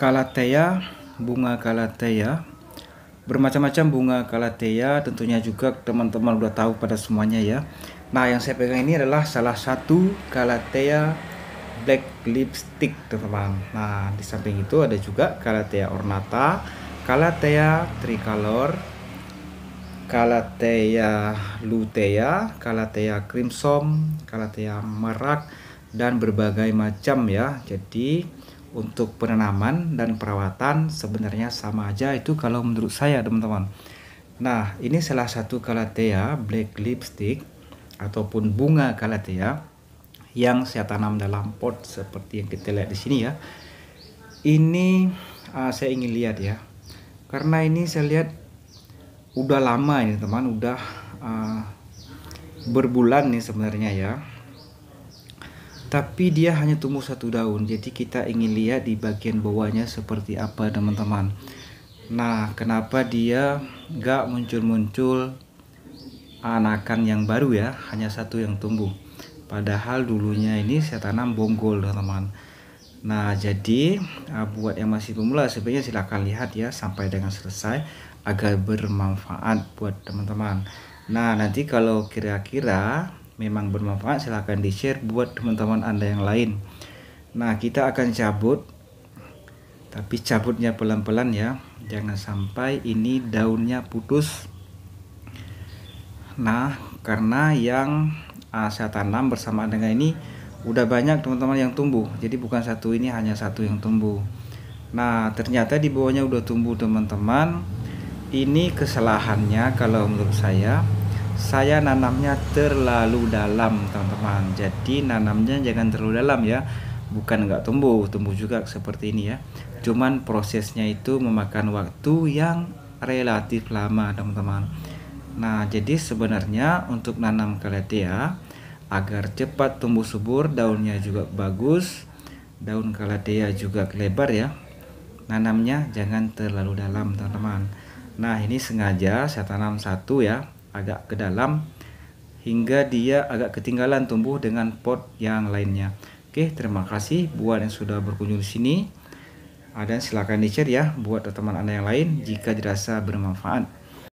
kalatea, bunga kalatea. Bermacam-macam bunga kalatea, tentunya juga teman-teman udah tahu pada semuanya ya. Nah, yang saya pegang ini adalah salah satu kalatea black lipstick, teman-teman. Nah, di samping itu ada juga kalatea ornata, kalatea tricolor, Kalatea lutea, Kalatea crimson, Kalatea merak dan berbagai macam ya. Jadi untuk penanaman dan perawatan sebenarnya sama aja itu kalau menurut saya teman-teman nah ini salah satu kalatea black lipstick ataupun bunga kalatea yang saya tanam dalam pot seperti yang kita lihat di sini ya ini uh, saya ingin lihat ya karena ini saya lihat udah lama ini teman udah uh, berbulan nih sebenarnya ya tapi dia hanya tumbuh satu daun jadi kita ingin lihat di bagian bawahnya seperti apa teman-teman nah kenapa dia gak muncul-muncul anakan yang baru ya hanya satu yang tumbuh padahal dulunya ini saya tanam bonggol teman-teman nah jadi ah, buat yang masih pemula sebaiknya silahkan lihat ya sampai dengan selesai agar bermanfaat buat teman-teman nah nanti kalau kira-kira memang bermanfaat silahkan di share buat teman-teman anda yang lain nah kita akan cabut tapi cabutnya pelan-pelan ya jangan sampai ini daunnya putus nah karena yang uh, saya tanam bersama dengan ini udah banyak teman-teman yang tumbuh jadi bukan satu ini hanya satu yang tumbuh nah ternyata di bawahnya udah tumbuh teman-teman ini kesalahannya kalau menurut saya saya nanamnya terlalu dalam teman-teman jadi nanamnya jangan terlalu dalam ya bukan nggak tumbuh tumbuh juga seperti ini ya cuman prosesnya itu memakan waktu yang relatif lama teman-teman nah jadi sebenarnya untuk nanam kalatea ya, agar cepat tumbuh subur daunnya juga bagus daun kalatea ya juga lebar ya nanamnya jangan terlalu dalam teman-teman nah ini sengaja saya tanam satu ya agak ke dalam hingga dia agak ketinggalan tumbuh dengan pot yang lainnya. Oke, terima kasih buat yang sudah berkunjung di sini. Ada silakan di-share ya buat teman Anda yang lain jika dirasa bermanfaat.